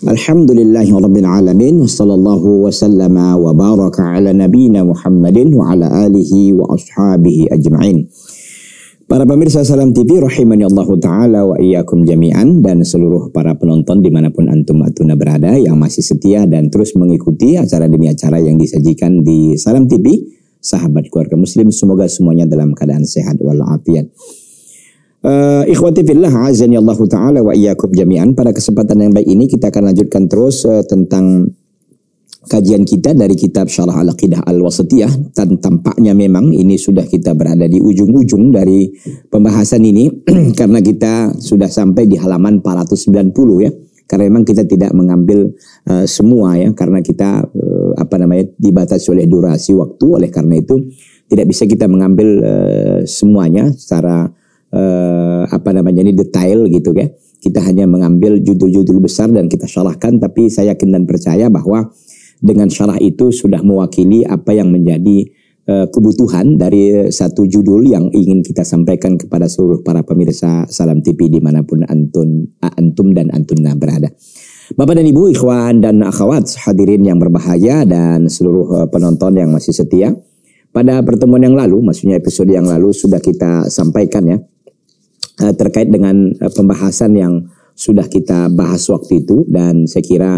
Alhamdulillahi Alamin wa sallallahu wa wa baraka ala nabina Muhammadin wa ala alihi wa ashabihi ajma'in. Para pemirsa Salam TV rahimani Allah Ta'ala wa iyyakum jami'an dan seluruh para penonton dimanapun antum atuna berada yang masih setia dan terus mengikuti acara demi acara yang disajikan di Salam TV. Sahabat keluarga muslim semoga semuanya dalam keadaan sehat walafiat. Uh, ikhwati fillah azan Allah taala wa iyyakum jami'an. Pada kesempatan yang baik ini kita akan lanjutkan terus uh, tentang kajian kita dari kitab Syarah Al-Aqidah Al-Wasatiyah dan tampaknya memang ini sudah kita berada di ujung-ujung dari pembahasan ini karena kita sudah sampai di halaman 490 ya karena memang kita tidak mengambil uh, semua ya karena kita uh, apa namanya dibatasi oleh durasi waktu oleh karena itu tidak bisa kita mengambil uh, semuanya secara eh, apa namanya ini detail gitu ya. Kita hanya mengambil judul-judul besar dan kita syarahkan tapi saya yakin dan percaya bahwa dengan syarah itu sudah mewakili apa yang menjadi eh, kebutuhan dari satu judul yang ingin kita sampaikan kepada seluruh para pemirsa Salam TV dimanapun antun, antum dan antuna berada. Bapak dan Ibu, ikhwan dan akhwat, hadirin yang berbahaya dan seluruh eh, penonton yang masih setia. Pada pertemuan yang lalu, maksudnya episode yang lalu sudah kita sampaikan ya Eh, terkait dengan eh, pembahasan yang sudah kita bahas waktu itu dan saya kira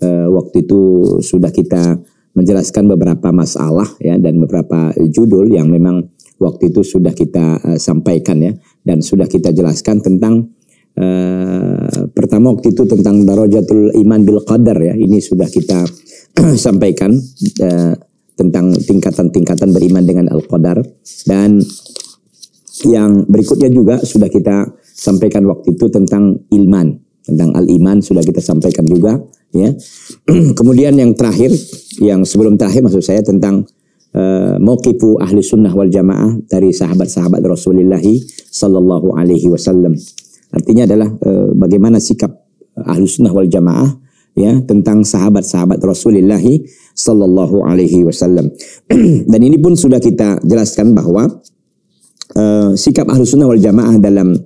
uh, waktu itu sudah kita menjelaskan beberapa masalah ya dan beberapa judul yang memang waktu itu sudah kita uh, sampaikan ya dan sudah kita jelaskan tentang Uh, pertama waktu itu tentang darajatul iman bil qadar ya ini sudah kita sampaikan uh, tentang tingkatan-tingkatan beriman dengan al qadar dan yang berikutnya juga sudah kita sampaikan waktu itu tentang ilman, tentang al-iman sudah kita sampaikan juga ya. Kemudian yang terakhir, yang sebelum terakhir maksud saya tentang uh, eh, mokipu ahli sunnah wal jamaah dari sahabat-sahabat Rasulullah sallallahu alaihi wasallam. Artinya adalah uh, bagaimana sikap ahli sunnah wal jamaah ya tentang sahabat-sahabat Rasulullah sallallahu alaihi wasallam. Dan ini pun sudah kita jelaskan bahwa uh, sikap ahlu sunnah wal jamaah dalam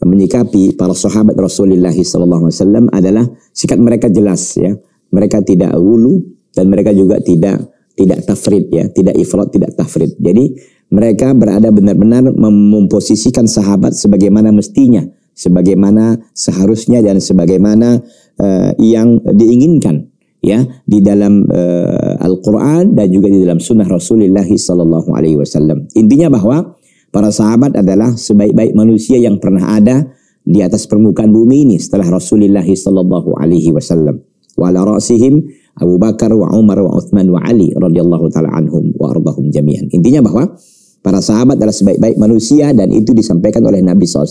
menyikapi para sahabat Rasulullah SAW adalah sikap mereka jelas ya. Mereka tidak wulu dan mereka juga tidak tidak tafrid ya, tidak ifrat, tidak tafrid. Jadi mereka berada benar-benar memposisikan sahabat sebagaimana mestinya, sebagaimana seharusnya dan sebagaimana uh, yang diinginkan ya di dalam uh, Al-Qur'an dan juga di dalam sunnah Rasulullah sallallahu alaihi wasallam. Intinya bahwa para sahabat adalah sebaik-baik manusia yang pernah ada di atas permukaan bumi ini setelah Rasulullah sallallahu alaihi wasallam. Wa ala ra'sihim Abu Bakar wa Umar wa Uthman wa Ali radhiyallahu taala anhum wa ardahum jami'an. Intinya bahwa para sahabat adalah sebaik-baik manusia dan itu disampaikan oleh Nabi SAW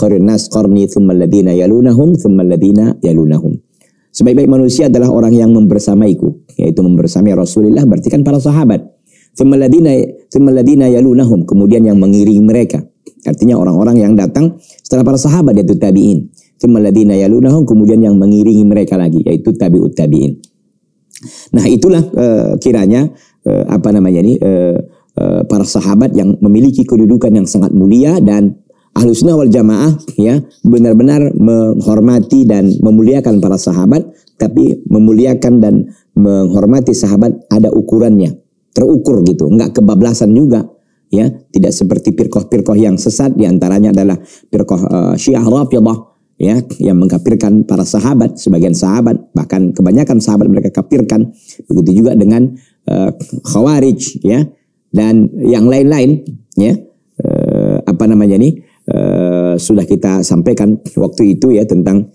khairun nas qarni thumma alladhina yalunahum thumma alladhina yalunahum. Sebaik-baik manusia adalah orang yang membersamaiku, yaitu membersamai Rasulullah berarti kan para sahabat. Semaladina thummaladina yalunahum kemudian yang mengiringi mereka. Artinya orang-orang yang datang setelah para sahabat yaitu tabi'in. Thummaladina yalunahum kemudian yang mengiringi mereka lagi yaitu tabi'ut tabi'in. Nah, itulah uh, kiranya uh, apa namanya ini uh, uh, para sahabat yang memiliki kedudukan yang sangat mulia dan alusna wal Jamaah ya benar-benar menghormati dan memuliakan para sahabat tapi memuliakan dan menghormati sahabat ada ukurannya terukur gitu, nggak kebablasan juga ya, tidak seperti pirkoh-pirkoh yang sesat diantaranya adalah pirkoh uh, Syiah Rafidhah ya yang mengkapirkan para sahabat sebagian sahabat bahkan kebanyakan sahabat mereka kapirkan begitu juga dengan uh, khawarij ya dan yang lain-lain ya uh, apa namanya nih uh, sudah kita sampaikan waktu itu ya tentang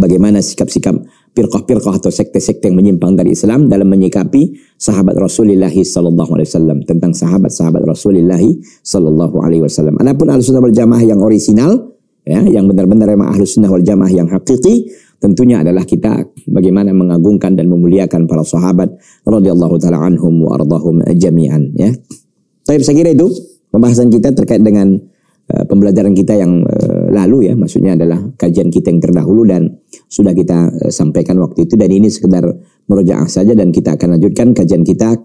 bagaimana sikap-sikap firqah-firqah atau sekte-sekte yang menyimpang dari Islam dalam menyikapi sahabat Rasulullah sallallahu alaihi wasallam tentang sahabat-sahabat Rasulullah sallallahu alaihi wasallam. Adapun Ahlussunnah wal Jamaah yang orisinal ya yang benar-benar memang Ahlussunnah wal Jamaah yang hakiki tentunya adalah kita bagaimana mengagungkan dan memuliakan para sahabat radhiyallahu taala anhum wa ardhahum jami'an ya. Baik, saya kira itu pembahasan kita terkait dengan uh, pembelajaran kita yang uh, lalu ya maksudnya adalah kajian kita yang terdahulu dan sudah kita uh, sampaikan waktu itu dan ini sekedar merujuk saja dan kita akan lanjutkan kajian kita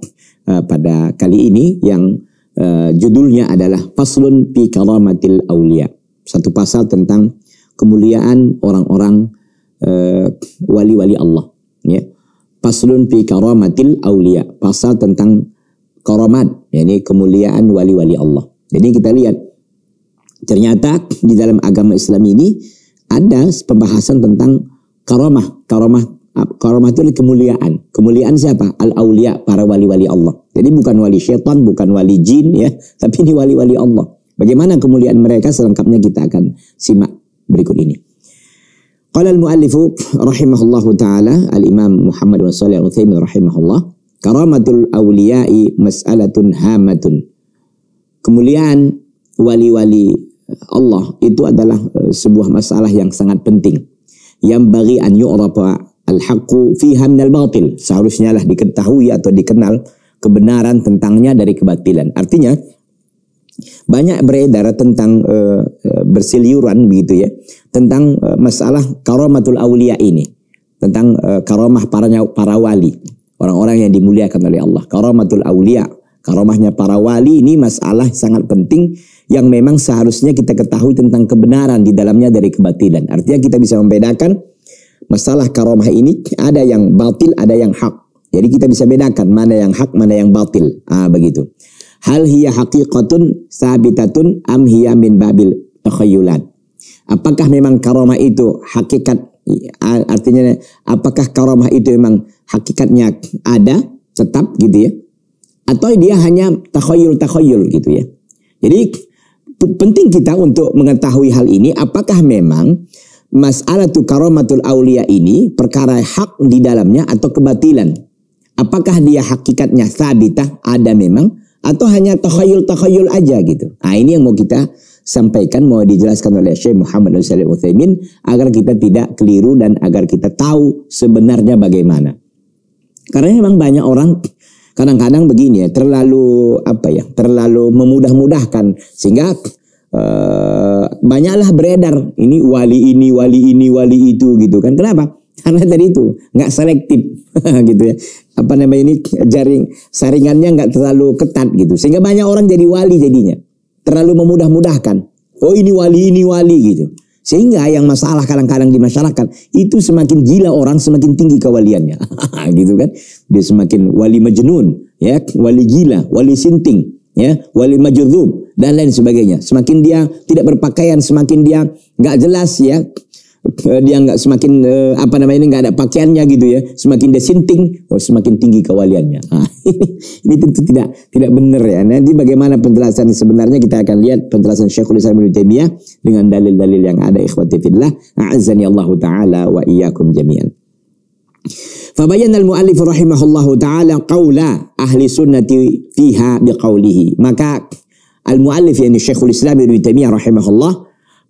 uh, pada kali ini yang uh, judulnya adalah Faslun fi Karamatil Aulia. Satu pasal tentang kemuliaan orang-orang uh, wali-wali Allah ya. Faslun fi Karamatil Aulia, pasal tentang karamat yakni kemuliaan wali-wali Allah. Jadi kita lihat Ternyata di dalam agama Islam ini ada pembahasan tentang karomah. Karomah karomah itu adalah kemuliaan. Kemuliaan siapa? Al-aulia, para wali-wali Allah. Jadi bukan wali syaitan, bukan wali jin ya, tapi ini wali-wali Allah. Bagaimana kemuliaan mereka selengkapnya kita akan simak berikut ini. Qala al-muallifu rahimahullahu taala al-Imam Muhammad bin Shalih Al-Utsaimin rahimahullah, karamatul auliya'i mas'alatun hamatun. Kemuliaan wali-wali Allah itu adalah eh, sebuah masalah yang sangat penting. Yang bagi an yu'rafa al-haqqu fiha al batil. Seharusnya lah diketahui atau dikenal kebenaran tentangnya dari kebatilan. Artinya banyak beredar tentang e, berseliuran begitu ya tentang e, masalah karamatul aulia ini tentang e, karamah para para wali orang-orang yang dimuliakan oleh Allah karamatul aulia karomahnya para wali ini masalah sangat penting yang memang seharusnya kita ketahui tentang kebenaran di dalamnya dari kebatilan. Artinya kita bisa membedakan masalah karomah ini ada yang batil, ada yang hak. Jadi kita bisa bedakan mana yang hak, mana yang batil. Ah begitu. Hal hiya haqiqatun sabitatun am hiya min babil takhayulat. Apakah memang karomah itu hakikat artinya apakah karomah itu memang hakikatnya ada tetap gitu ya atau dia hanya takhayul takhayul gitu ya. Jadi penting kita untuk mengetahui hal ini apakah memang masalah tu karomatul aulia ini perkara hak di dalamnya atau kebatilan. Apakah dia hakikatnya sabitah ada memang atau hanya takhayul takhayul aja gitu. Nah ini yang mau kita sampaikan mau dijelaskan oleh Syekh Muhammad bin Salim Utsaimin agar kita tidak keliru dan agar kita tahu sebenarnya bagaimana. Karena memang banyak orang kadang-kadang begini ya, terlalu apa ya, terlalu memudah-mudahkan sehingga uh, banyaklah beredar ini wali ini, wali ini, wali itu gitu kan. Kenapa? Karena tadi itu nggak selektif gitu ya. Apa namanya ini jaring saringannya nggak terlalu ketat gitu sehingga banyak orang jadi wali jadinya. Terlalu memudah-mudahkan. Oh ini wali ini wali gitu. Sehingga yang masalah kadang-kadang di masyarakat itu semakin gila orang semakin tinggi kewaliannya. gitu kan. Dia semakin wali majnun, ya, wali gila, wali sinting, ya, wali majdzub dan lain sebagainya. Semakin dia tidak berpakaian, semakin dia nggak jelas ya, Eh, dia nggak semakin uh, apa namanya ini nggak ada pakaiannya gitu ya semakin dia sinting oh semakin tinggi kewaliannya nah, ini, ini tentu tidak tidak benar ya nanti bagaimana penjelasan sebenarnya kita akan lihat penjelasan Syekhul Islam Ibnu Taimiyah dengan dalil-dalil yang ada ikhwati fillah a'azzani Allah taala wa iyyakum jami'an Fabayyana al-muallif rahimahullah taala qaula ahli sunnati fiha biqaulihi maka al-muallif yakni Syekhul Islam Ibnu Taimiyah rahimahullah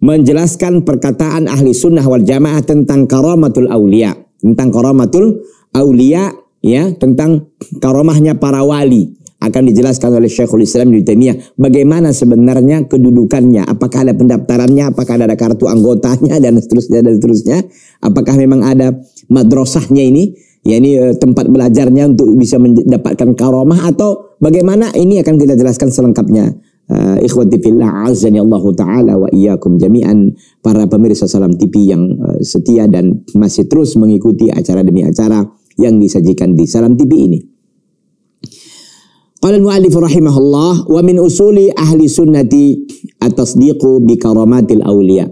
menjelaskan perkataan ahli sunnah wal jamaah tentang karamatul aulia, tentang karamatul aulia ya, tentang karomahnya para wali akan dijelaskan oleh Syekhul Islam di Taimiyah bagaimana sebenarnya kedudukannya, apakah ada pendaftarannya, apakah ada kartu anggotanya dan seterusnya dan seterusnya, apakah memang ada madrasahnya ini, ya ini eh, tempat belajarnya untuk bisa mendapatkan karomah atau bagaimana ini akan kita jelaskan selengkapnya uh, ikhwati fillah azani Allah taala wa iyyakum jami'an para pemirsa Salam TV yang uh, setia dan masih terus mengikuti acara demi acara yang disajikan di Salam TV ini. Qala al-mu'allif rahimahullah wa min usuli ahli sunnati at-tasdiqu bi karamatil awliya.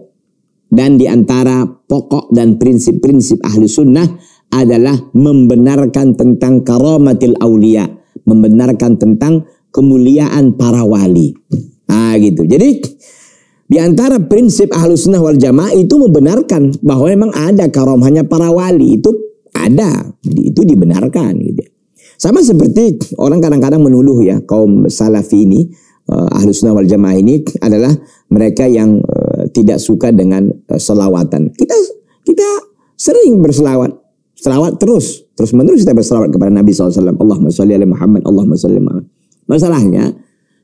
Dan di antara pokok dan prinsip-prinsip ahli sunnah adalah membenarkan tentang karamatil awliya, membenarkan tentang kemuliaan para wali. Nah gitu. Jadi di antara prinsip ahlus sunnah wal jamaah itu membenarkan bahwa memang ada karomahnya para wali itu ada itu dibenarkan gitu. Sama seperti orang kadang-kadang menuduh ya kaum salafi ini uh, ahlus sunnah wal jamaah ini adalah mereka yang eh, tidak suka dengan eh, selawatan. Kita kita sering berselawat selawat terus terus menerus kita berselawat kepada Nabi SAW Allahumma salli ala Muhammad Allahumma salli ala Muhammad Masalahnya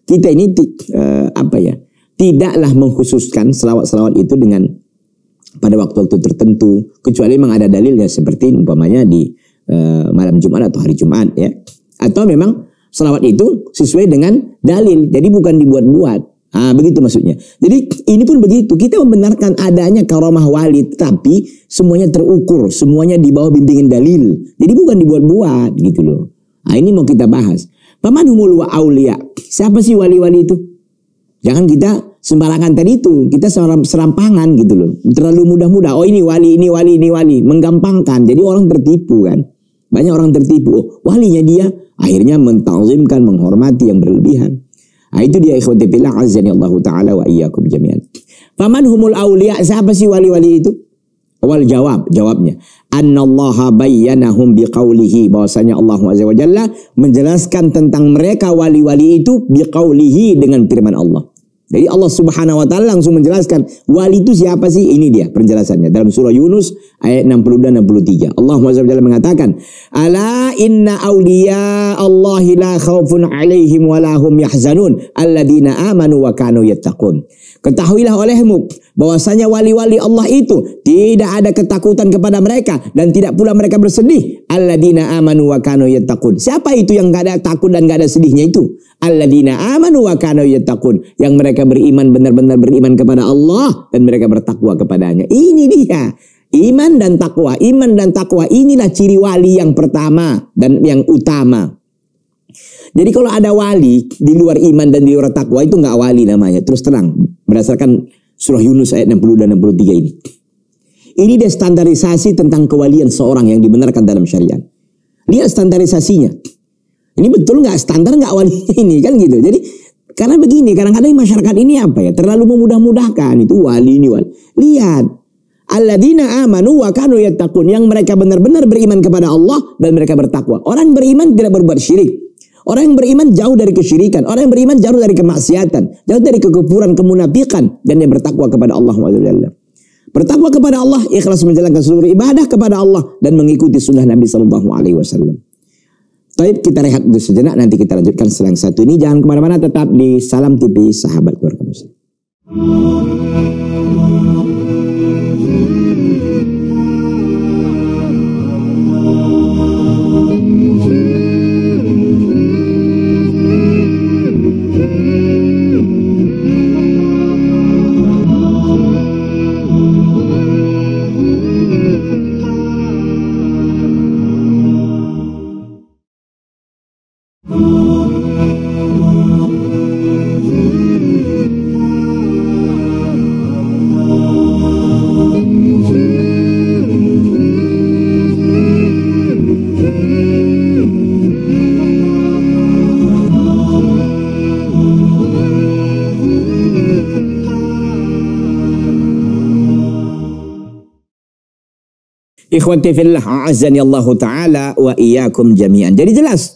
kita ini eh, apa ya? Tidaklah mengkhususkan selawat-selawat itu dengan pada waktu-waktu tertentu kecuali memang ada dalilnya seperti umpamanya di eh, malam Jumat atau hari Jumat ya. Atau memang selawat itu sesuai dengan dalil. Jadi bukan dibuat-buat. Ah, begitu maksudnya. Jadi ini pun begitu. Kita membenarkan adanya karomah wali, tapi semuanya terukur, semuanya di bawah bimbingan dalil. Jadi bukan dibuat-buat gitu loh. Nah, ini mau kita bahas. Pamanhumul wa aulia. Siapa sih wali-wali itu? Jangan kita sembarangan tadi itu. Kita serampangan gitu loh. Terlalu mudah-mudah. Oh ini wali, ini wali, ini wali. Menggampangkan. Jadi orang tertipu kan. Banyak orang tertipu. Oh, walinya dia akhirnya mentazimkan, menghormati yang berlebihan. Nah, itu dia ikhwati fillah azani Allah taala wa iyyakum jami'an. Paman humul aulia? Siapa sih wali-wali itu? Awal jawab, jawabnya. Annallaha bayyanahum biqaulihi. Bahwasanya Allah Azza wa Jalla menjelaskan tentang mereka wali-wali itu biqaulihi dengan firman Allah. Jadi Allah Subhanahu wa taala langsung menjelaskan wali itu siapa sih? Ini dia penjelasannya dalam surah Yunus ayat 60 dan 63. Allah Subhanahu mengatakan, "Ala inna awliya Allahi la khawfun 'alaihim wa yahzanun alladina amanu wa kanu yattaqun." Ketahuilah olehmu bahwasanya wali-wali Allah itu tidak ada ketakutan kepada mereka dan tidak pula mereka bersedih. Alladzina amanu wa kanu Siapa itu yang gak ada takut dan gak ada sedihnya itu? Alladzina amanu wa kanu yattaqun. Yang mereka beriman benar-benar beriman kepada Allah dan mereka bertakwa kepadanya. Ini dia. Iman dan takwa, iman dan takwa inilah ciri wali yang pertama dan yang utama. Jadi kalau ada wali di luar iman dan di luar takwa itu nggak wali namanya. Terus terang berdasarkan Surah Yunus ayat 60 dan 63 ini. Ini dia standarisasi tentang kewalian seorang yang dibenarkan dalam syariat. Lihat standarisasinya. Ini betul nggak standar nggak wali ini kan gitu. Jadi karena begini kadang-kadang masyarakat ini apa ya terlalu memudah-mudahkan itu wali ini wali. Lihat Alladzina amanu wa kanu yattaqun yang mereka benar-benar beriman kepada Allah dan mereka bertakwa. Orang beriman tidak berbuat syirik. Orang yang beriman jauh dari kesyirikan, orang yang beriman jauh dari kemaksiatan, jauh dari kekufuran, kemunafikan dan yang bertakwa kepada Allah Subhanahu Bertakwa kepada Allah, ikhlas menjalankan seluruh ibadah kepada Allah dan mengikuti sunnah Nabi SAW. Taib kita rehat dulu sejenak, nanti kita lanjutkan selang satu ini. Jangan kemana-mana, tetap di Salam TV Sahabat Keluarga Muslim. Ikhwati fillah a'azzani Allah taala wa iyyakum jami'an. Jadi jelas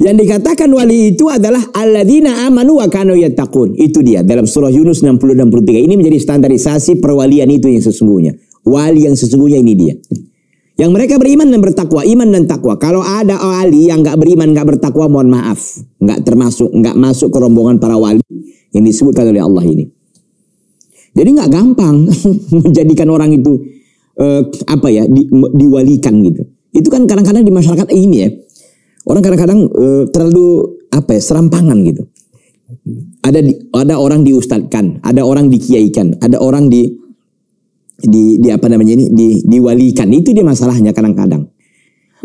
yang dikatakan wali itu adalah alladzina amanu wa kanu yattaqun. Itu dia dalam surah Yunus 60 dan 63. Ini menjadi standarisasi perwalian itu yang sesungguhnya. Wali yang sesungguhnya ini dia. Yang mereka beriman dan bertakwa, iman dan takwa. Kalau ada wali yang nggak beriman, nggak bertakwa, mohon maaf, nggak termasuk, nggak masuk ke rombongan para wali yang disebutkan oleh Allah ini. Jadi nggak gampang menjadikan orang itu eh, apa ya di, diwalikan gitu. Itu kan kadang-kadang di masyarakat eh, ini ya orang kadang-kadang uh, terlalu apa ya serampangan gitu. Ada di, ada orang diustadkan, ada orang dikiaikan, ada orang di di, di apa namanya ini di, diwalikan itu dia masalahnya kadang-kadang.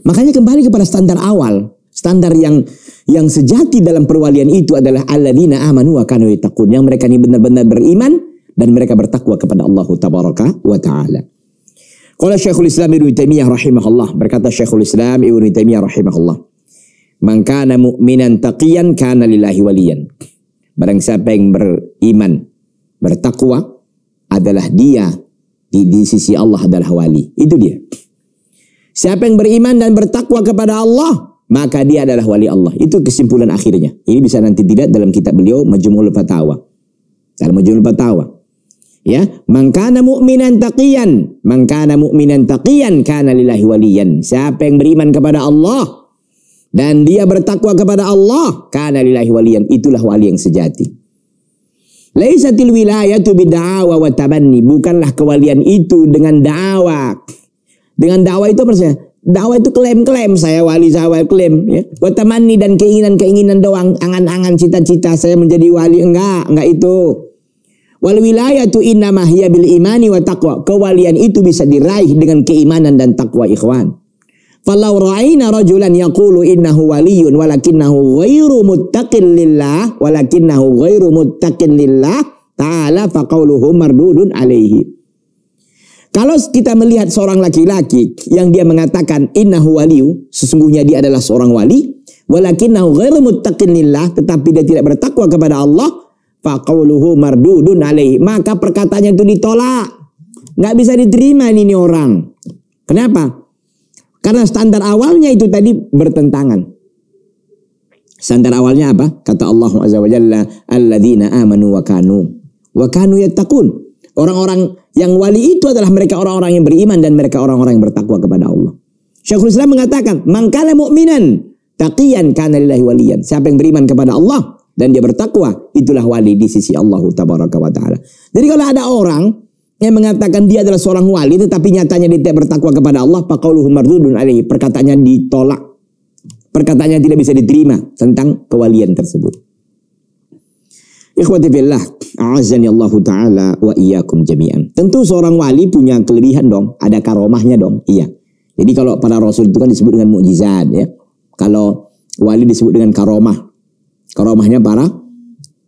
Makanya kembali kepada standar awal, standar yang yang sejati dalam perwalian itu adalah alladzina amanu wa kanu yang mereka ini benar-benar beriman dan mereka bertakwa kepada Allah tabaraka wa taala. Qala Syekhul Islam Ibnu Taimiyah rahimahullah, berkata Syekhul Islam Ibnu Taimiyah rahimahullah, "Man kana mu'minan taqiyan kana lillahi waliyan." Barang siapa yang beriman, bertakwa adalah dia di, di sisi Allah adalah wali. Itu dia. Siapa yang beriman dan bertakwa kepada Allah, maka dia adalah wali Allah. Itu kesimpulan akhirnya. Ini bisa nanti tidak dalam kitab beliau Majmu'ul Fatawa. Dalam Majmu'ul Fatawa ya mangkana mukminan taqiyan mangkana mukminan taqiyan kana lillahi waliyan siapa yang beriman kepada Allah dan dia bertakwa kepada Allah kana lillahi waliyan itulah wali yang sejati laisatil wilayatu bid'awa wa tabanni bukanlah kewalian itu dengan dakwah dengan dakwah itu percaya Dawa itu klaim-klaim saya wali saya klaim ya wa tamanni dan keinginan-keinginan doang angan-angan cita-cita saya menjadi wali enggak enggak itu Wal wilayatu inna hiya bil imani wa taqwa. Kewalian itu bisa diraih dengan keimanan dan takwa ikhwan. Falau ra'ina rajulan yaqulu innahu waliyun walakinnahu ghairu muttaqin lillah walakinnahu ghairu muttaqin lillah ta'ala faqauluhu mardudun alaihi. Kalau kita melihat seorang laki-laki yang dia mengatakan innahu waliyu, sesungguhnya dia adalah seorang wali, walakinnahu ghairu muttaqin lillah, tetapi dia tidak bertakwa kepada Allah, faqauluhu mardudun alaihi. Maka perkataannya itu ditolak. Nggak bisa diterima ini orang. Kenapa? Karena standar awalnya itu tadi bertentangan. Standar awalnya apa? Kata Allah Azza wa Jalla, alladzina amanu wa kanu wa kanu yattaqun. Orang-orang yang wali itu adalah mereka orang-orang yang beriman dan mereka orang-orang yang bertakwa kepada Allah. Syekhul Islam mengatakan, "Man kana mu'minan taqiyan kana lillahi waliyan." Siapa yang beriman kepada Allah, dan dia bertakwa, itulah wali di sisi Allah Tabaraka wa taala. Jadi kalau ada orang yang mengatakan dia adalah seorang wali tetapi nyatanya dia tidak bertakwa kepada Allah, faqauluhu mardudun alaihi, perkataannya ditolak. Perkataannya tidak bisa diterima tentang kewalian tersebut. Ikhwati fillah, a'azzani Allah taala wa iyyakum jami'an. Tentu seorang wali punya kelebihan dong, ada karomahnya dong. Iya. Jadi kalau para rasul itu kan disebut dengan mukjizat ya. Kalau wali disebut dengan karomah, karomahnya para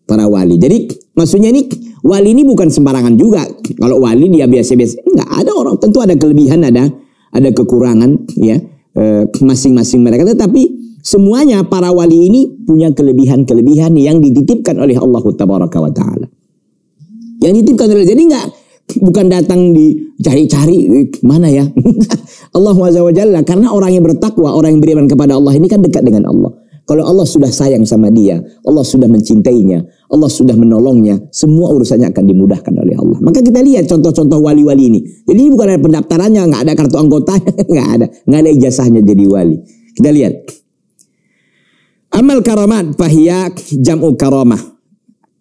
para wali. Jadi maksudnya ini wali ini bukan sembarangan juga. Kalau wali dia biasa-biasa enggak ada orang tentu ada kelebihan ada ada kekurangan ya eh, masing-masing e, mereka tetapi semuanya para wali ini punya kelebihan-kelebihan yang dititipkan oleh Allah Tabaraka wa taala. Yang dititipkan oleh jadi enggak bukan datang dicari-cari eh, mana ya Allah Azza wa karena orang yang bertakwa orang yang beriman kepada Allah ini kan dekat dengan Allah kalau Allah sudah sayang sama dia, Allah sudah mencintainya, Allah sudah menolongnya, semua urusannya akan dimudahkan oleh Allah. Maka kita lihat contoh-contoh wali-wali ini. Jadi ini bukan ada pendaftarannya, nggak ada kartu anggota, nggak ada, nggak ada ijazahnya jadi wali. Kita lihat. Amal karomah fahiya jam'u karomah.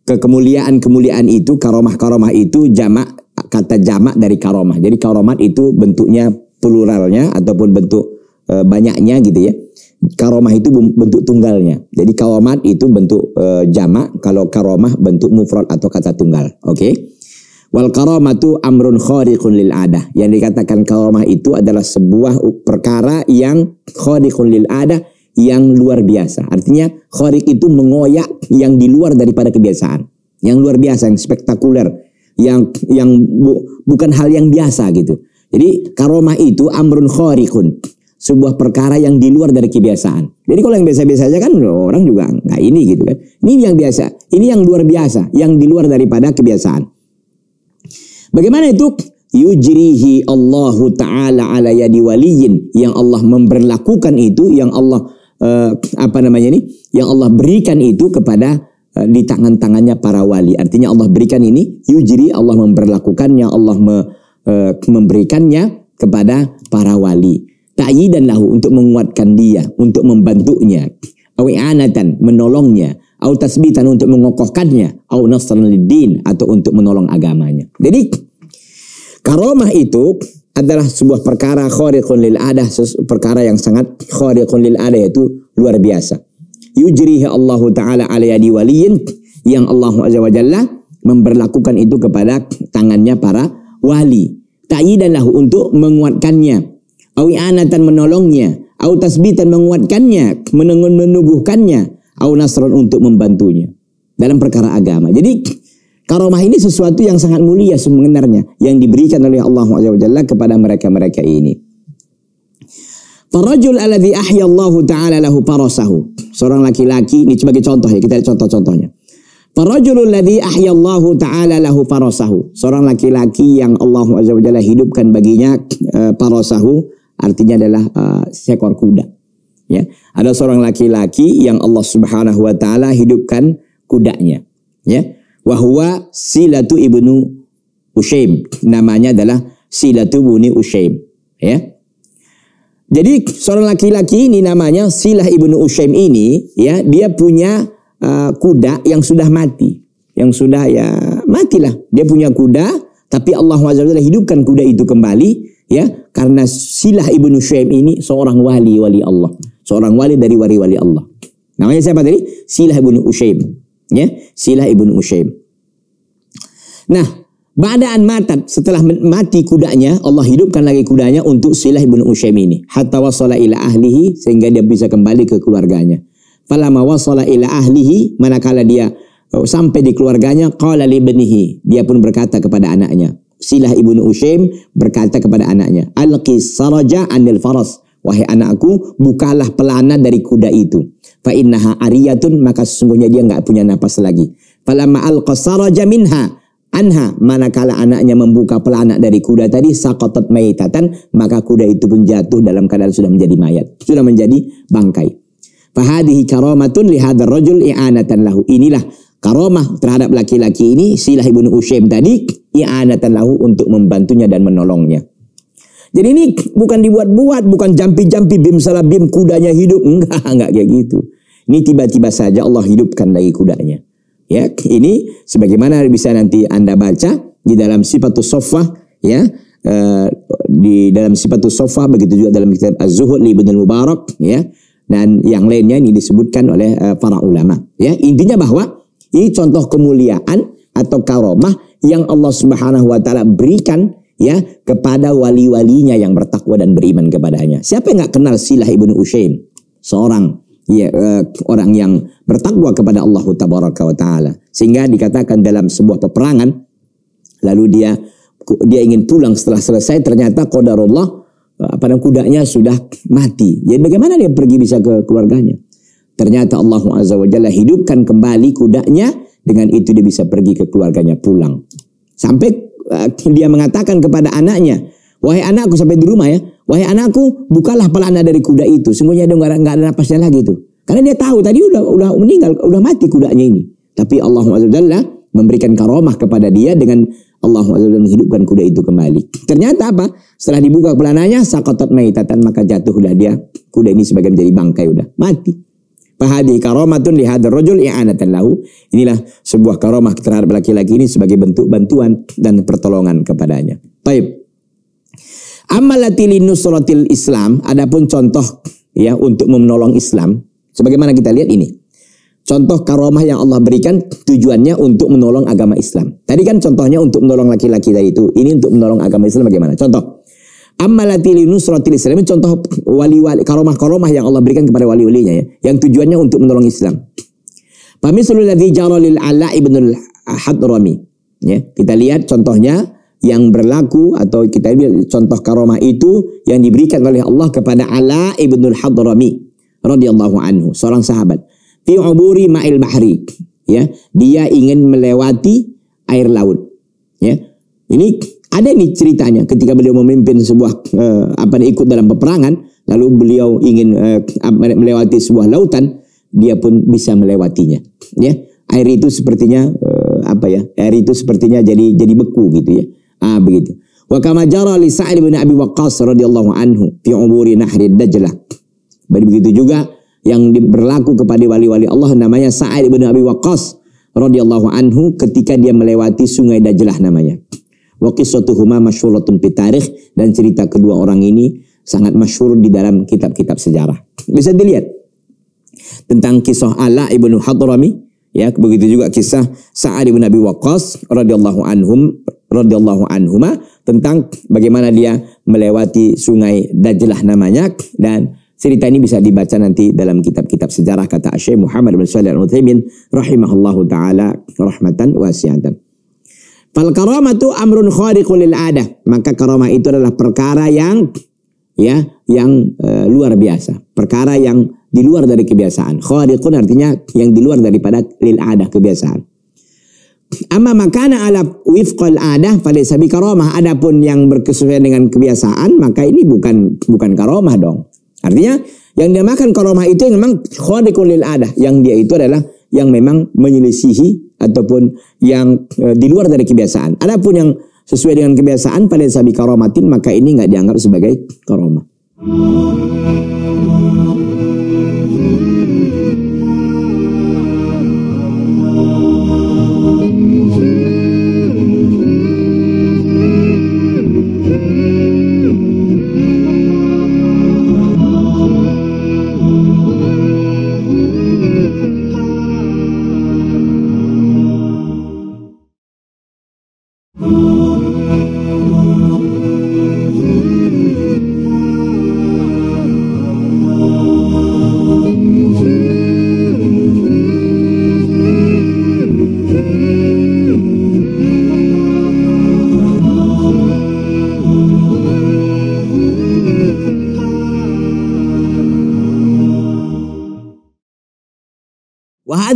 Kekemuliaan-kemuliaan itu, karomah-karomah itu jamak kata jamak dari karomah. Jadi karomah itu bentuknya pluralnya ataupun bentuk eh, banyaknya gitu ya karomah itu bentuk tunggalnya. Jadi karomat itu bentuk e, jamak, kalau karomah bentuk mufrad atau kata tunggal. Oke. Okay? Wal itu amrun khariqun lil adah. Yang dikatakan karomah itu adalah sebuah perkara yang khariqun lil adah yang luar biasa. Artinya khori itu mengoyak yang di luar daripada kebiasaan. Yang luar biasa, yang spektakuler, yang yang bu, bukan hal yang biasa gitu. Jadi karomah itu amrun khariqun sebuah perkara yang di luar dari kebiasaan. Jadi kalau yang biasa-biasa aja kan orang juga nggak ini gitu kan. Ini yang biasa, ini yang luar biasa, yang di luar daripada kebiasaan. Bagaimana itu? Yujrihi Allahu Ta'ala ala yadi waliyin. Yang Allah memberlakukan itu, yang Allah eh, apa namanya ini? Yang Allah berikan itu kepada eh, di tangan-tangannya para wali. Artinya Allah berikan ini, yujri Allah memberlakukannya, Allah me, eh, memberikannya kepada para wali. Ta'yidan lahu untuk menguatkan dia, untuk membantunya. Awi'anatan, menolongnya. Au tasbitan untuk mengokohkannya. Au nasran lidin atau untuk menolong agamanya. Jadi karomah itu adalah sebuah perkara khariqun lil adah, perkara yang sangat khariqun lil adah yaitu luar biasa. Yujrihi Allah taala yadi waliyin yang Allah azza wa jalla memberlakukan itu kepada tangannya para wali. Ta'yidan lahu untuk menguatkannya, Awi anatan menolongnya. Au tasbitan menguatkannya, meneguhkannya. Au nasron untuk membantunya. Dalam perkara agama. Jadi karomah ini sesuatu yang sangat mulia sebenarnya. Yang diberikan oleh Allah SWT kepada mereka-mereka ini. Farajul alladhi ahya Allah Ta'ala lahu parasahu. Seorang laki-laki, ini sebagai contoh ya, kita lihat contoh-contohnya. Farajul alladhi ahya Allah Ta'ala lahu parasahu. Seorang laki-laki yang Allah SWT hidupkan baginya uh, eh, parasahu, Artinya adalah uh, seekor kuda. Ya, ada seorang laki-laki yang Allah Subhanahu wa taala hidupkan kudanya. Ya. Wahwa Silatu ibnu Ushaim. Namanya adalah Silatu buni Ushaim. Ya. Jadi seorang laki-laki ini namanya Silah ibnu Ushaim ini, ya dia punya uh, kuda yang sudah mati, yang sudah ya matilah. Dia punya kuda, tapi Allah Azza hidupkan kuda itu kembali, ya karena Silah ibnu Shu'aib ini seorang wali wali Allah, seorang wali dari wali wali Allah. Namanya siapa tadi? Silah ibnu Shuaib. Ya, Silah ibnu Shuaib. Nah, Ba'daan matat, setelah mati kudanya, Allah hidupkan lagi kudanya untuk Silah ibnu Ushaim ini. Hatta wasala ila ahlihi, sehingga dia bisa kembali ke keluarganya. Falama wasala ila ahlihi, manakala dia oh, sampai di keluarganya, qala libnihi. Dia pun berkata kepada anaknya, Silah ibnu Ushaim berkata kepada anaknya, Alqis saraja anil faras. Wahai anakku, bukalah pelana dari kuda itu. Fa innaha ariyatun, maka sesungguhnya dia nggak punya napas lagi. Falamma saraja minha, anha manakala anaknya membuka pelana dari kuda tadi sakotat maytatan maka kuda itu pun jatuh dalam keadaan sudah menjadi mayat sudah menjadi bangkai fahadihi karamatun lihadar rajul i'anatan lahu inilah karomah terhadap laki-laki ini silah ibnu Ushaim tadi i'anatan lahu untuk membantunya dan menolongnya. Jadi ini bukan dibuat-buat, bukan jampi-jampi bim salah bim kudanya hidup, enggak, enggak kayak gitu. Ini tiba-tiba saja Allah hidupkan lagi kudanya. Ya, ini sebagaimana bisa nanti Anda baca di dalam Sifatus Shaffah ya, eh, di dalam Sifatus Shaffah begitu juga dalam kitab Az-Zuhud li Ibnu Mubarak ya. Dan yang lainnya ini disebutkan oleh eh, para ulama. Ya, intinya bahwa ini contoh kemuliaan atau karomah yang Allah Subhanahu wa taala berikan ya kepada wali-walinya yang bertakwa dan beriman kepadanya. Siapa yang nggak kenal Silah ibnu Usaim? Seorang ya uh, orang yang bertakwa kepada Allah Tabaraka wa taala. Sehingga dikatakan dalam sebuah peperangan lalu dia dia ingin pulang setelah selesai ternyata qadarullah apa eh, namanya kudanya sudah mati. Jadi ya, bagaimana dia pergi bisa ke keluarganya? Ternyata Allah Azza wa Jalla hidupkan kembali kudanya. Dengan itu dia bisa pergi ke keluarganya pulang. Sampai uh, dia mengatakan kepada anaknya. Wahai anakku sampai di rumah ya. Wahai anakku bukalah pala dari kuda itu. Semuanya dia nggak ada napasnya lagi itu. Karena dia tahu tadi udah udah meninggal, udah mati kudanya ini. Tapi Allah Azza wa Jalla memberikan karomah kepada dia dengan Allah SWT menghidupkan kuda itu kembali. Ternyata apa? Setelah dibuka pelananya, sakotot maitatan, maka jatuh udah dia. Kuda ini sebagai menjadi bangkai udah. Mati. Fahadi karomatun lihadar rojul i'anatan lahu. Inilah sebuah karomah terhadap laki-laki ini sebagai bentuk bantuan dan pertolongan kepadanya. Baik. Amalatili nusratil Islam, adapun contoh ya untuk menolong Islam. Sebagaimana kita lihat ini. Contoh karomah yang Allah berikan tujuannya untuk menolong agama Islam. Tadi kan contohnya untuk menolong laki-laki tadi itu. Ini untuk menolong agama Islam bagaimana? Contoh. Ammalatili nusratil Islam contoh wali-wali karomah-karomah yang Allah berikan kepada wali-walinya ya, yang tujuannya untuk menolong Islam. Pamisulul ladzi jara lil Ala ibnul Hadrami. Ya, kita lihat contohnya yang berlaku atau kita lihat contoh karomah itu yang diberikan oleh Allah kepada Ala ibnul Hadrami radhiyallahu anhu, seorang sahabat. Fi uburi ma'il bahri. Ya, dia ingin melewati air laut. Ya. Ini ada nih ceritanya ketika beliau memimpin sebuah eh, apa ikut dalam peperangan lalu beliau ingin eh, melewati sebuah lautan dia pun bisa melewatinya ya air itu sepertinya eh, apa ya air itu sepertinya jadi jadi beku gitu ya ah begitu wa kama jara li sa'id bin Abi Waqqas radhiyallahu anhu fi umuri nahri Dajlah begitu juga yang berlaku kepada wali-wali Allah namanya Sa'id bin Abi Waqqas radhiyallahu anhu ketika dia melewati sungai Dajlah namanya Wa masyhuratun fi tarikh dan cerita kedua orang ini sangat masyhur di dalam kitab-kitab sejarah. Bisa dilihat tentang kisah Ala ibnu Hadrami ya begitu juga kisah Sa'ad Nabi Abi Waqqas radhiyallahu anhum radhiyallahu anhuma tentang bagaimana dia melewati sungai Dajlah namanya dan cerita ini bisa dibaca nanti dalam kitab-kitab sejarah kata Syekh Muhammad bin Shalih Al-Utsaimin rahimahullahu taala rahmatan wasi'atan. Fal karamatu amrun khariqul lil adah. Maka karamah itu adalah perkara yang ya yang e, luar biasa, perkara yang di luar dari kebiasaan. Khariqun artinya yang di luar daripada lil adah kebiasaan. Amma makana ala wifqal adah falaysa bi karamah. Adapun yang berkesesuaian dengan kebiasaan maka ini bukan bukan karamah dong. Artinya yang dia makan karamah itu yang memang khariqul lil adah, yang dia itu adalah yang memang menyelisihi ataupun yang e, di luar dari kebiasaan. Adapun yang sesuai dengan kebiasaan pada sabi karomatin maka ini nggak dianggap sebagai karomah.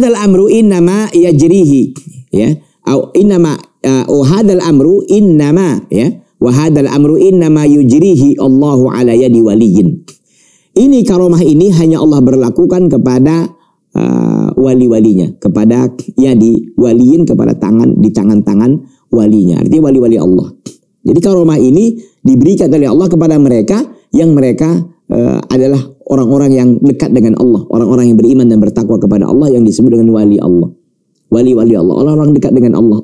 hadal amru innama yajrihi ya au innama uh, oh hadal amru innama ya wa hadal amru innama yujrihi Allahu ala yadi waliyin ini karomah ini hanya Allah berlakukan kepada uh, wali-walinya kepada di waliin kepada tangan di tangan-tangan walinya artinya wali-wali Allah jadi karomah ini diberikan oleh Allah kepada mereka yang mereka uh, adalah orang-orang yang dekat dengan Allah, orang-orang yang beriman dan bertakwa kepada Allah yang disebut dengan wali Allah. Wali-wali Allah, orang-orang dekat dengan Allah,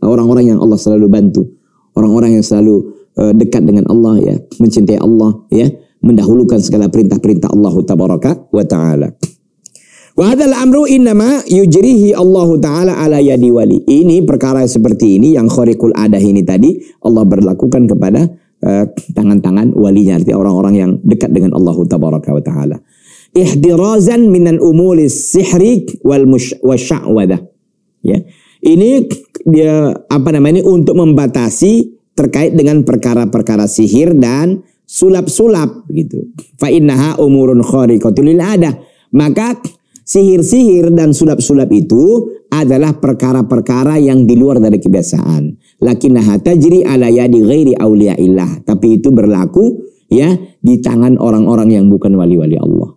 orang-orang yang Allah selalu bantu, orang-orang yang selalu eh, dekat dengan Allah ya, mencintai Allah ya, mendahulukan segala perintah-perintah Allah tabaraka wa taala. Wa hadzal amru innama yujrihi Allah taala ala yadi wali. Ini perkara seperti ini yang khariqul adah ini tadi Allah berlakukan kepada Eh, tangan-tangan walinya artinya orang-orang yang dekat dengan Allah tabaraka wa taala ihdirazan minan umulis sihri wal wasya'wadah ya ini dia apa namanya untuk membatasi terkait dengan perkara-perkara sihir dan sulap-sulap gitu fa innaha umurun khariqatul ada maka sihir-sihir dan sulap-sulap itu adalah perkara-perkara yang di luar dari kebiasaan lakinnaha tajri ala yadi ghairi auliyaillah. Tapi itu berlaku ya di tangan orang-orang yang bukan wali-wali Allah.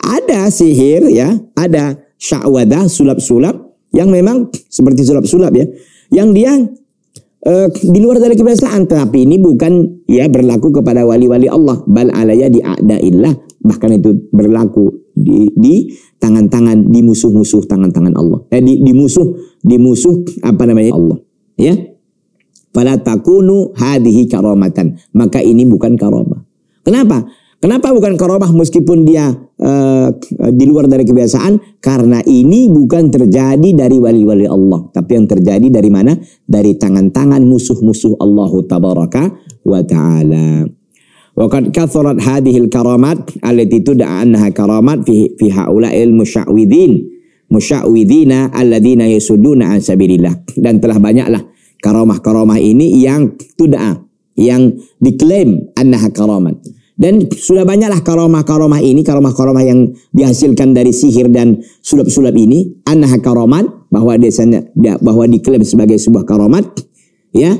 Ada sihir ya, ada syawada sulap-sulap yang memang seperti sulap-sulap ya, yang dia eh, di luar dari kebiasaan tapi ini bukan ya berlaku kepada wali-wali Allah bal alaya di adaillah bahkan itu berlaku di di tangan-tangan di musuh-musuh tangan-tangan Allah eh di, di musuh di musuh apa namanya Allah ya Fala takunu hadhihi karomatan. Maka ini bukan karomah. Kenapa? Kenapa bukan karomah meskipun dia uh, di luar dari kebiasaan? Karena ini bukan terjadi dari wali-wali Allah, tapi yang terjadi dari mana? Dari tangan-tangan musuh-musuh Allah tabaraka wa taala. Wa qad kathurat karomat, alat itu tud'a karomat karamat fi fi haula'il musyawidin musyawidina alladina yasudduna an dan telah banyaklah Karomah-karomah ini yang tuda'a, yang diklaim annaha karomah Dan sudah banyaklah karomah-karomah ini, karomah-karomah yang dihasilkan dari sihir dan sulap-sulap ini, annaha karomah bahwa desanya, bahwa diklaim sebagai sebuah karomat, ya,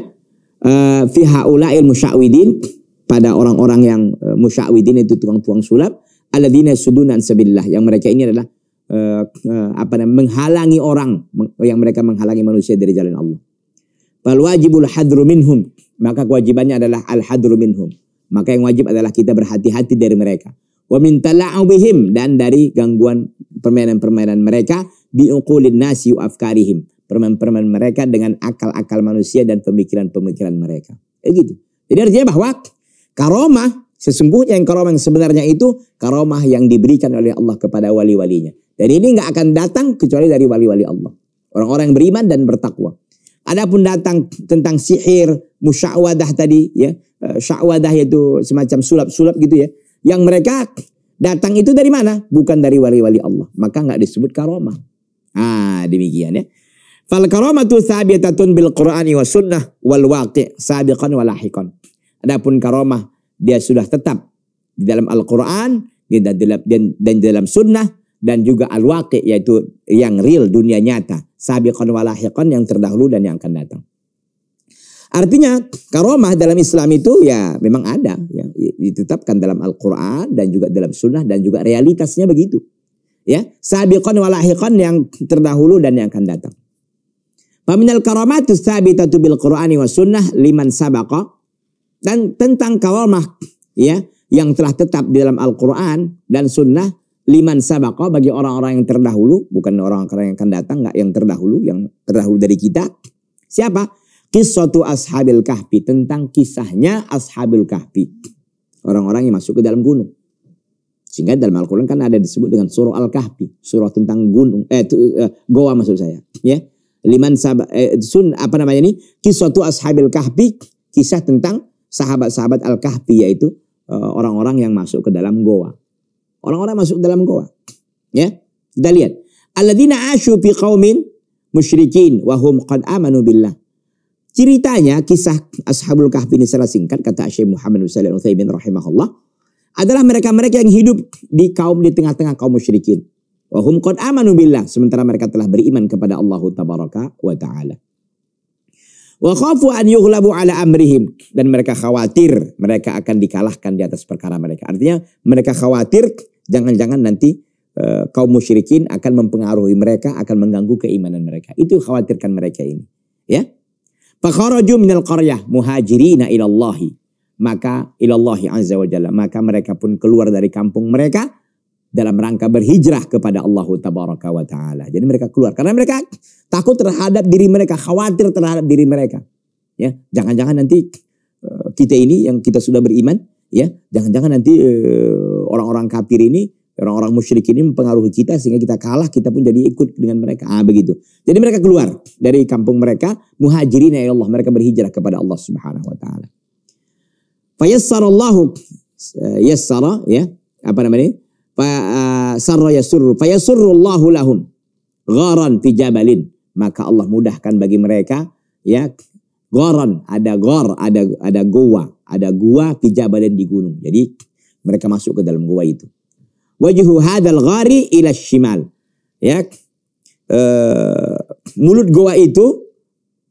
eh, fi haula'il musyawidin, pada orang-orang yang eh, musyawidin itu tuang-tuang sulap, alladzina sudunan sabilillah, yang mereka ini adalah eh, apa namanya menghalangi orang yang mereka menghalangi manusia dari jalan Allah. Fal wajibul hadru minhum. Maka kewajibannya adalah al hadru minhum. Maka yang wajib adalah kita berhati-hati dari mereka. Wa min tala'ubihim dan dari gangguan permainan-permainan mereka biuqulin nasi wa afkarihim. Permainan-permainan mereka dengan akal-akal manusia dan pemikiran-pemikiran mereka. Ya gitu. Jadi artinya bahwa karomah Sesungguhnya yang karomah yang sebenarnya itu karomah yang diberikan oleh Allah kepada wali-walinya. Dan ini nggak akan datang kecuali dari wali-wali Allah. Orang-orang yang beriman dan bertakwa. Adapun datang tentang sihir, musyawadah tadi ya, e, syawadah yaitu semacam sulap-sulap gitu ya. Yang mereka datang itu dari mana? Bukan dari wali-wali Allah. Maka nggak disebut karomah. Ah, demikian ya. Fal karamatu sabiatatun bil Qur'ani wa sunnah wal waqi' sabiqan wa lahiqan. Adapun karomah dia sudah tetap di dalam Al-Qur'an dan dalam sunnah dan juga al-waqi yaitu yang real dunia nyata sabiqan walahiqan yang terdahulu dan yang akan datang artinya karomah dalam Islam itu ya memang ada ya ditetapkan dalam Al-Qur'an dan juga dalam sunnah dan juga realitasnya begitu ya sabiqan walahiqan yang terdahulu dan yang akan datang Faminal karamatu sabitatu bil Qur'ani wa sunnah liman sabaqa dan tentang karomah ya yang telah tetap di dalam Al-Qur'an dan sunnah liman sabakoh bagi orang-orang yang terdahulu, bukan orang-orang yang akan datang, nggak yang terdahulu, yang terdahulu dari kita. Siapa? Kisatu ashabil kahfi, tentang kisahnya ashabil kahfi. Orang-orang yang masuk ke dalam gunung. Sehingga dalam Al-Quran kan ada disebut dengan surah Al-Kahfi, surah tentang gunung, eh, eh goa maksud saya. Ya, liman sab, eh, sun apa namanya ini? Kisatu ashabil kahfi, kisah tentang sahabat-sahabat Al-Kahfi yaitu eh, orang-orang yang masuk ke dalam goa. Orang-orang masuk dalam goa. Ya. Kita lihat. Alladzina asyu fi qaumin musyrikin wa hum qad amanu billah. Ceritanya kisah Ashabul Kahfi ini secara singkat kata Syekh Muhammad bin Shalih Utsaimin rahimahullah adalah mereka-mereka yang hidup di kaum di tengah-tengah kaum musyrikin. Wa hum qad amanu billah sementara mereka telah beriman kepada Allah tabaraka wa taala. Wa khafu an yughlabu ala amrihim dan mereka khawatir mereka akan dikalahkan di atas perkara mereka. Artinya mereka khawatir Jangan-jangan nanti e, kaum musyrikin akan mempengaruhi mereka, akan mengganggu keimanan mereka. Itu khawatirkan mereka ini. Ya. Fakharaju minal qaryah muhajirina ilallahi. Maka ilallahi azza wa jalla. Maka mereka pun keluar dari kampung mereka dalam rangka berhijrah kepada Allah tabaraka wa taala. Jadi mereka keluar karena mereka takut terhadap diri mereka, khawatir terhadap diri mereka. Ya, jangan-jangan nanti eh, kita ini yang kita sudah beriman, ya, jangan-jangan nanti eh, orang-orang kafir ini, orang-orang musyrik ini mempengaruhi kita sehingga kita kalah, kita pun jadi ikut dengan mereka. Ah begitu. Jadi mereka keluar dari kampung mereka, muhajirin ya Allah, mereka berhijrah kepada Allah Subhanahu wa taala. Fayassarallahu eh, yassara ya, apa namanya? Fa eh, sarra yasurru, fayasurrullahu lahum gharan fi jabalin. Maka Allah mudahkan bagi mereka ya Goron, ada gor, ada ada gua, ada gua, pijabalin di gunung. Jadi mereka masuk ke dalam gua itu. Wajhu hadal ghari ila shimal. Ya. E, mulut gua itu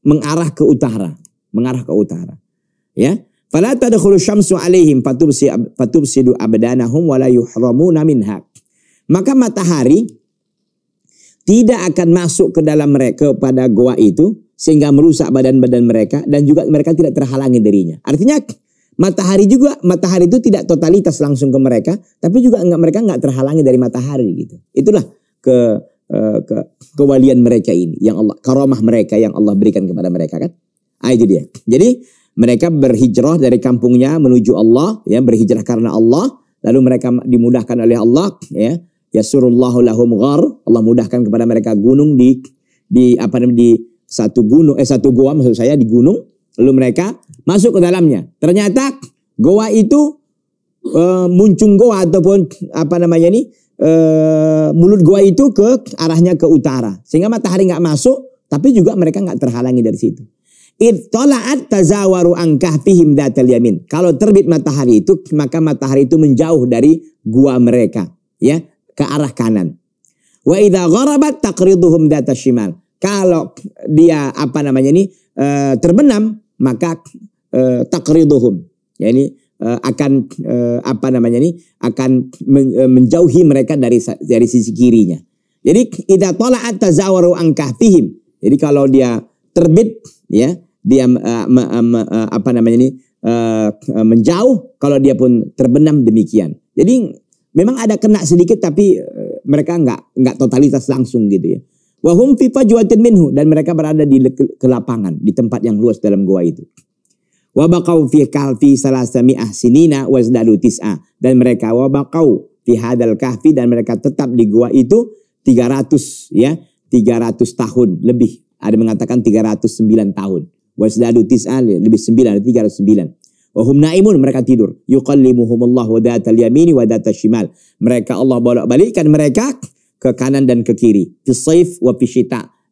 mengarah ke utara, mengarah ke utara. Ya. Fala tadkhulu syamsu alaihim fatubsi fatubsidu abdanahum wala yuhramuna minha. Maka matahari tidak akan masuk ke dalam mereka pada gua itu sehingga merusak badan-badan mereka dan juga mereka tidak terhalangi darinya. Artinya Matahari juga, matahari itu tidak totalitas langsung ke mereka, tapi juga enggak mereka enggak terhalangi dari matahari gitu. Itulah ke, eh, ke kewalian mereka ini yang Allah karomah mereka yang Allah berikan kepada mereka kan. Ah itu dia. Jadi mereka berhijrah dari kampungnya menuju Allah ya berhijrah karena Allah lalu mereka dimudahkan oleh Allah ya surullahu lahum ghar Allah mudahkan kepada mereka gunung di di apa namanya di satu gunung eh satu gua maksud saya di gunung lalu mereka masuk ke dalamnya. Ternyata goa itu e, muncung goa ataupun apa namanya ini e, mulut goa itu ke arahnya ke utara. Sehingga matahari nggak masuk tapi juga mereka nggak terhalangi dari situ. Itolaat tazawaru angkah fihim yamin. Kalau terbit matahari itu, maka matahari itu menjauh dari gua mereka. ya Ke arah kanan. Wa idha gharabat takriduhum datashimal. Kalau dia apa namanya ini eh, terbenam, maka eh, takriduhum ya ini eh, akan eh, apa namanya ini akan men, eh, menjauhi mereka dari dari sisi kirinya. Jadi ida tolaat tazawaru an Jadi kalau dia terbit ya dia eh, me, eh, eh, apa namanya ini eh, menjauh kalau dia pun terbenam demikian. Jadi memang ada kena sedikit tapi eh, mereka nggak nggak totalitas langsung gitu ya. Wahum fifa juatin minhu dan mereka berada di lapangan di tempat yang luas dalam gua itu. Wabakau fi kalfi salasami'ah sinina wazdadu tis'a. Dan mereka wabakau fi hadal kahfi dan mereka tetap di gua itu 300 ya 300 tahun lebih. Ada mengatakan 309 tahun. Wazdadu tis'a lebih 9 309. Wahum naimun mereka tidur. Yukalimuhumullah wa yamini wa shimal. Mereka Allah bolak-balikan mereka ke kanan dan ke kiri. Fisaif wa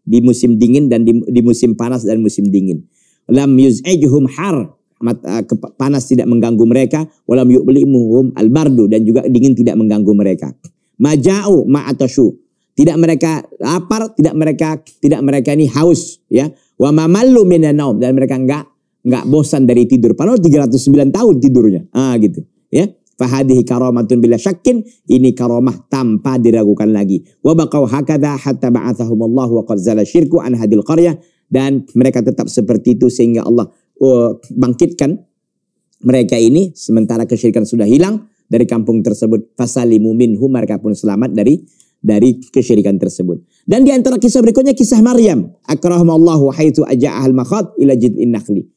Di musim dingin dan di, di musim panas dan musim dingin. Lam yuz'ijhum har. Eh, panas tidak mengganggu mereka. Walam yu'limuhum al-bardu. Dan juga dingin tidak mengganggu mereka. Maja'u ma'atashu. Tidak mereka lapar, tidak mereka tidak mereka ini haus ya. Wa mamallu minanaum dan mereka enggak enggak bosan dari tidur. Padahal 309 tahun tidurnya. Ah gitu, ya. Fahadihi karomatun bila syakin. Ini karomah tanpa diragukan lagi. Wabakau hakadha hatta Allah wa qadzala syirku an hadil qaryah. Dan mereka tetap seperti itu sehingga Allah oh, bangkitkan mereka ini. Sementara kesyirikan sudah hilang dari kampung tersebut. Fasalimu minhu mereka pun selamat dari dari kesyirikan tersebut. Dan di antara kisah berikutnya kisah Maryam. Akrahamallahu haitu aja'ahal makhad ila jid'in nakhli.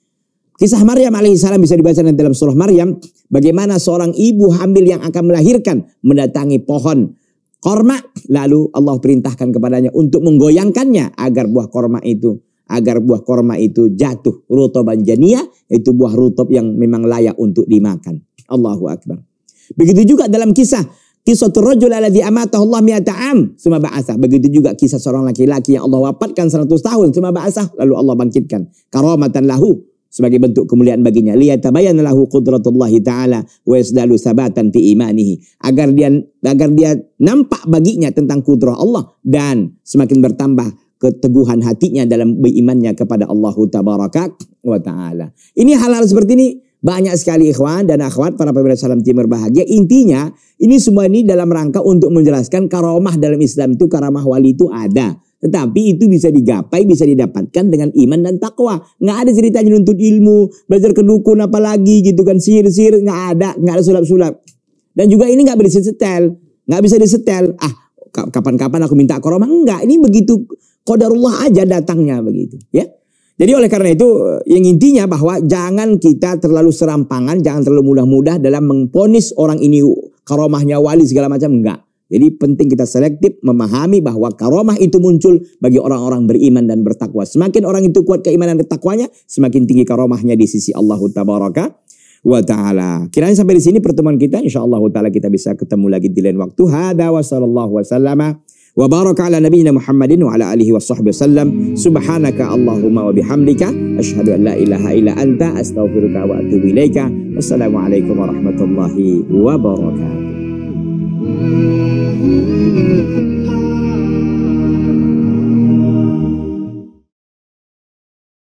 Kisah Maryam alaihissalam bisa dibaca dalam surah Maryam. Bagaimana seorang ibu hamil yang akan melahirkan mendatangi pohon korma. Lalu Allah perintahkan kepadanya untuk menggoyangkannya agar buah korma itu agar buah korma itu jatuh ruto banjania itu buah rutob yang memang layak untuk dimakan. Allahu Akbar. Begitu juga dalam kisah kisah rajul di amatahu Allah mi'ata'am suma ba'asah. Begitu juga kisah seorang laki-laki yang Allah wafatkan 100 tahun suma ba'asah lalu Allah bangkitkan karamatan lahu sebagai bentuk kemuliaan baginya lihat lahu qudratullahi taala wa yasdalu sabatan fi imanihi agar dia agar dia nampak baginya tentang kudrah Allah dan semakin bertambah keteguhan hatinya dalam berimannya kepada Allah tabaraka wa taala ini hal-hal seperti ini banyak sekali ikhwan dan akhwat para pemirsa salam timur bahagia. Intinya ini semua ini dalam rangka untuk menjelaskan karomah dalam Islam itu karomah wali itu ada. Tetapi itu bisa digapai, bisa didapatkan dengan iman dan takwa. Nggak ada ceritanya nuntut ilmu, belajar kedukun apalagi gitu kan, sihir-sihir, nggak ada, nggak ada sulap-sulap. Dan juga ini nggak bisa disetel, nggak bisa disetel. Ah, kapan-kapan aku minta koroma, enggak. Ini begitu kodarullah aja datangnya begitu, ya. Jadi oleh karena itu eh, yang intinya bahwa jangan kita terlalu serampangan, jangan terlalu mudah-mudah dalam mengponis orang ini karomahnya wali segala macam enggak. Jadi penting kita selektif memahami bahwa karomah itu muncul bagi orang-orang beriman dan bertakwa. Semakin orang itu kuat keimanan dan takwanya, semakin tinggi karomahnya di sisi Allah Tabaraka wa taala. Kiranya sampai di sini pertemuan kita insyaallah taala kita bisa ketemu lagi di lain waktu. Hada wa sallallahu wasallama wa baraka ala nabiyyina Muhammadin wa ala alihi wa sahbihi wasallam. Subhanaka Allahumma wa bihamdika asyhadu an la ilaha illa anta astaghfiruka wa atubu ilaika. Wassalamualaikum warahmatullahi wabarakatuh.